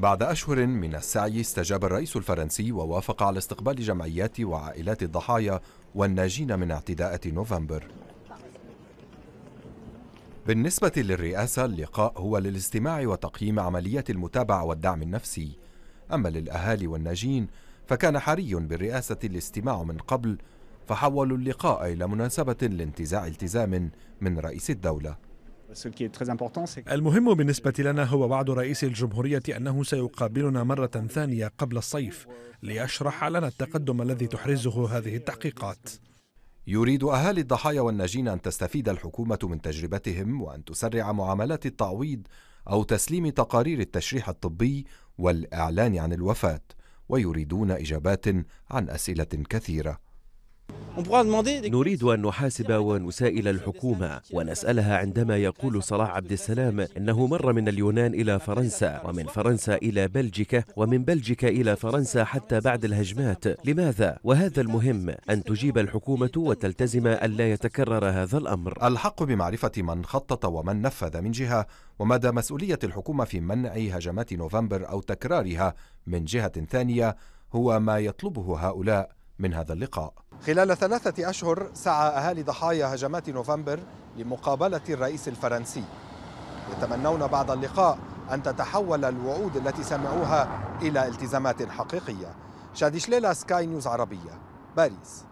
بعد أشهر من السعي استجاب الرئيس الفرنسي ووافق على استقبال جمعيات وعائلات الضحايا والناجين من اعتداءات نوفمبر بالنسبة للرئاسة اللقاء هو للاستماع وتقييم عمليات المتابعة والدعم النفسي أما للأهالي والناجين فكان حري بالرئاسة الاستماع من قبل فحولوا اللقاء إلى مناسبة لانتزاع التزام من رئيس الدولة المهم بالنسبة لنا هو وعد رئيس الجمهورية أنه سيقابلنا مرة ثانية قبل الصيف ليشرح لنا التقدم الذي تحرزه هذه التحقيقات يريد أهالي الضحايا والناجين أن تستفيد الحكومة من تجربتهم وأن تسرع معاملات التعويض أو تسليم تقارير التشريح الطبي والإعلان عن الوفاة ويريدون إجابات عن أسئلة كثيرة نريد أن نحاسب ونسائل الحكومة ونسألها عندما يقول صلاح عبد السلام أنه مر من اليونان إلى فرنسا ومن فرنسا إلى بلجيكا ومن بلجيكا إلى فرنسا حتى بعد الهجمات لماذا؟ وهذا المهم أن تجيب الحكومة وتلتزم أن لا يتكرر هذا الأمر الحق بمعرفة من خطط ومن نفذ من جهة ومدى مسؤولية الحكومة في منع هجمات نوفمبر أو تكرارها من جهة ثانية هو ما يطلبه هؤلاء من هذا اللقاء خلال ثلاثة أشهر سعى أهالي ضحايا هجمات نوفمبر لمقابلة الرئيس الفرنسي يتمنون بعد اللقاء أن تتحول الوعود التي سمعوها إلى التزامات حقيقية شادي شليلا سكاي نيوز عربية باريس